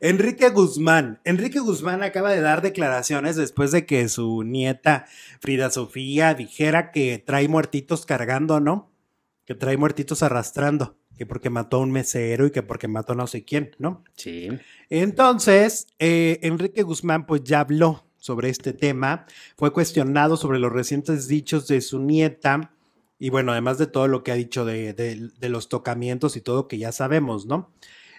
Enrique Guzmán. Enrique Guzmán acaba de dar declaraciones después de que su nieta Frida Sofía dijera que trae muertitos cargando, ¿no? Que trae muertitos arrastrando, que porque mató a un mesero y que porque mató no sé quién, ¿no? Sí. Entonces, eh, Enrique Guzmán pues ya habló sobre este tema, fue cuestionado sobre los recientes dichos de su nieta. Y bueno, además de todo lo que ha dicho de, de los tocamientos y todo que ya sabemos, ¿no?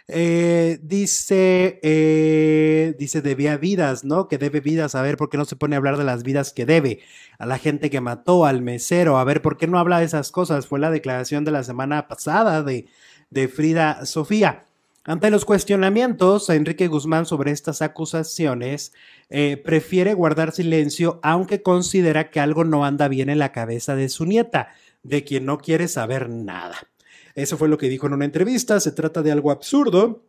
Eh, dice, eh, dice, debía vidas, ¿no? Que debe vidas. A ver, ¿por qué no se pone a hablar de las vidas que debe? A la gente que mató, al mesero. A ver, ¿por qué no habla de esas cosas? Fue la declaración de la semana pasada de, de Frida Sofía. Ante los cuestionamientos a Enrique Guzmán sobre estas acusaciones, eh, prefiere guardar silencio aunque considera que algo no anda bien en la cabeza de su nieta, de quien no quiere saber nada. Eso fue lo que dijo en una entrevista. Se trata de algo absurdo,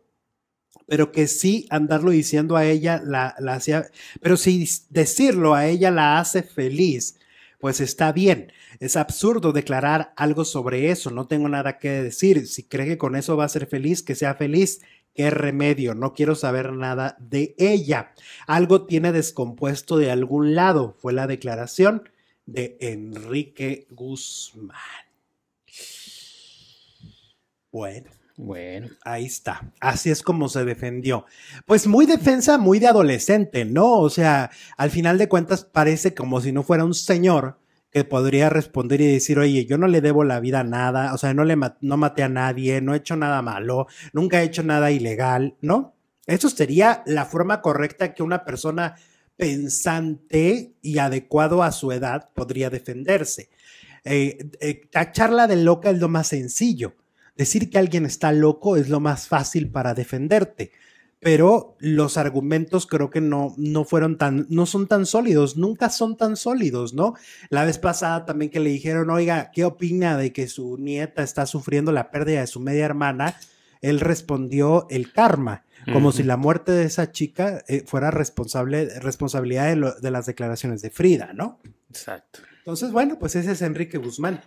pero que sí andarlo diciendo a ella la, hacía, pero si decirlo a ella la hace feliz. Pues está bien, es absurdo declarar algo sobre eso, no tengo nada que decir, si cree que con eso va a ser feliz, que sea feliz, qué remedio, no quiero saber nada de ella. Algo tiene descompuesto de algún lado, fue la declaración de Enrique Guzmán. Bueno. Bueno. Ahí está. Así es como se defendió. Pues muy defensa, muy de adolescente, ¿no? O sea, al final de cuentas parece como si no fuera un señor que podría responder y decir, oye, yo no le debo la vida a nada, o sea, no le no maté a nadie, no he hecho nada malo, nunca he hecho nada ilegal, ¿no? Eso sería la forma correcta que una persona pensante y adecuado a su edad podría defenderse. Eh, eh charla de loca es lo más sencillo. Decir que alguien está loco es lo más fácil para defenderte, pero los argumentos creo que no, no fueron tan, no son tan sólidos, nunca son tan sólidos, ¿no? La vez pasada también que le dijeron, oiga, ¿qué opina de que su nieta está sufriendo la pérdida de su media hermana? Él respondió el karma, como si la muerte de esa chica eh, fuera responsable, responsabilidad de, de las declaraciones de Frida, ¿no? Exacto. Entonces, bueno, pues ese es Enrique Guzmán.